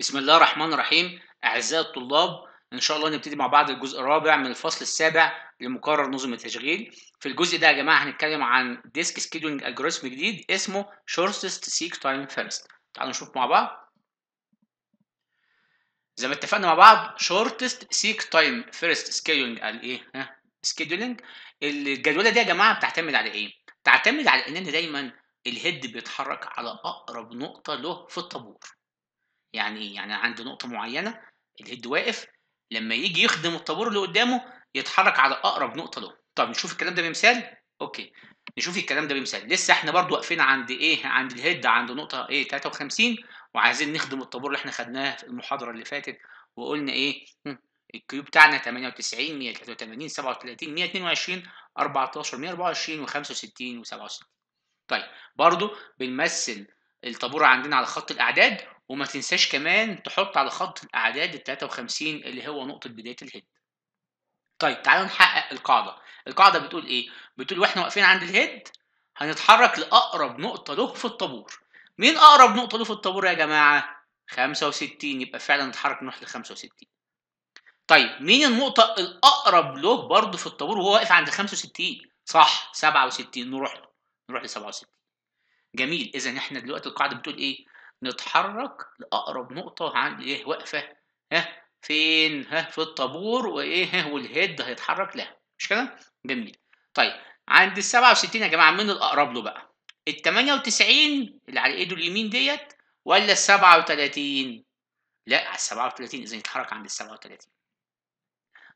بسم الله الرحمن الرحيم أعزائي الطلاب إن شاء الله نبتدي مع بعض الجزء الرابع من الفصل السابع لمقرر نظم التشغيل في الجزء ده يا جماعة هنتكلم عن ديسك سكيدولينج ألجوريثم جديد اسمه شورتست سيك تايم فيرست تعالوا نشوف مع بعض زي ما اتفقنا مع بعض شورتست سيك تايم فيرست سكيدولينج قال إيه ها سكيدولينج الجدولة دي يا جماعة بتعتمد على إيه؟ بتعتمد على إن دايما الهيد بيتحرك على أقرب نقطة له في الطابور يعني ايه يعني عند نقطه معينه الهيد واقف لما يجي يخدم الطابور اللي قدامه يتحرك على اقرب نقطه له طب نشوف الكلام ده بمثال اوكي نشوف الكلام ده بمثال لسه احنا برضو واقفين عند ايه عند الهيد عند نقطه ايه 53 وعايزين نخدم الطابور اللي احنا خدناه في المحاضره اللي فاتت وقلنا ايه الكيو بتاعنا 98 183 37 122 14 124 و65 و67 طيب برضو بنمثل الطابور عندنا على خط الاعداد وما تنساش كمان تحط على خط الاعداد ال 53 اللي هو نقطه بدايه الهيد طيب تعالوا نحقق القاعده القاعده بتقول ايه بتقول واحنا واقفين عند الهيد هنتحرك لاقرب نقطه له في الطابور مين اقرب نقطه له في الطابور يا جماعه 65 يبقى فعلا نتحرك نروح ل 65 طيب مين النقطه الاقرب له برضه في الطابور وهو واقف عند 65 صح 67 نروح له نروح ل 67 جميل اذا احنا دلوقتي القاعده بتقول ايه نتحرك لاقرب نقطه عن ايه واقفه ها فين ها في الطابور وايه ها والهيد هيتحرك لها مش كده جميل طيب عند ال 67 يا جماعه مين الاقرب له بقى ال 98 اللي على ايده اليمين ديت ولا ال 37 لا على ال 37 اذا يتحرك عند ال 37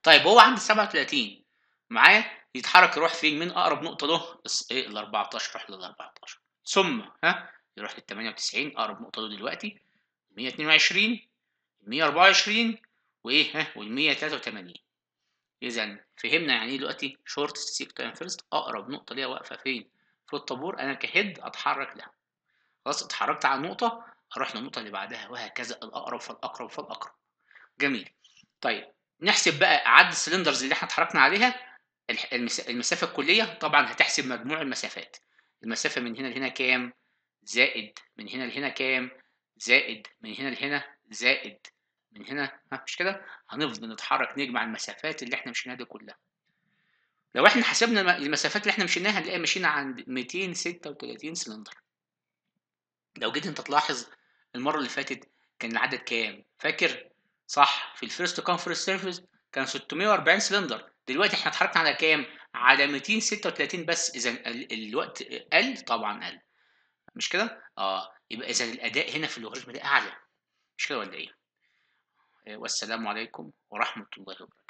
طيب هو عند ال 37 معايا يتحرك يروح فين مين اقرب نقطه له ال 14 روح لل 14 ثم ها يروح لل 98 اقرب نقطه له دلوقتي 122 124 وايه ها وال 183 اذا فهمنا يعني ايه دلوقتي شورت سيك تايم فيرست اقرب نقطه ليها واقفه فين في الطابور انا كهيد اتحرك لها خلاص اتحركت على نقطه اروح للنقطه اللي بعدها وهكذا الاقرب فالاقرب فالاقرب جميل طيب نحسب بقى عدد السلندرز اللي احنا اتحركنا عليها المسافه الكليه طبعا هتحسب مجموع المسافات المسافة من هنا لهنا كام زائد من هنا لهنا كام زائد من هنا لهنا زائد من هنا ها مش كده هنفضل نتحرك نجمع المسافات اللي احنا مشيناها دي كلها لو احنا حسبنا المسافات اللي احنا مشيناها هنلاقي مشينا عند 236 سلندر لو جيت انت تلاحظ المره اللي فاتت كان العدد كام فاكر صح في الفيرست كونفرنس سيرفيس كان 640 سلندر دلوقتي احنا اتحركنا على كام على 236 بس اذا الوقت قل طبعا قل مش كده اه يبقى اذا الاداء هنا في اللوغاريتم ده اعلى مش كده ولا ايه والسلام عليكم ورحمه الله وبركاته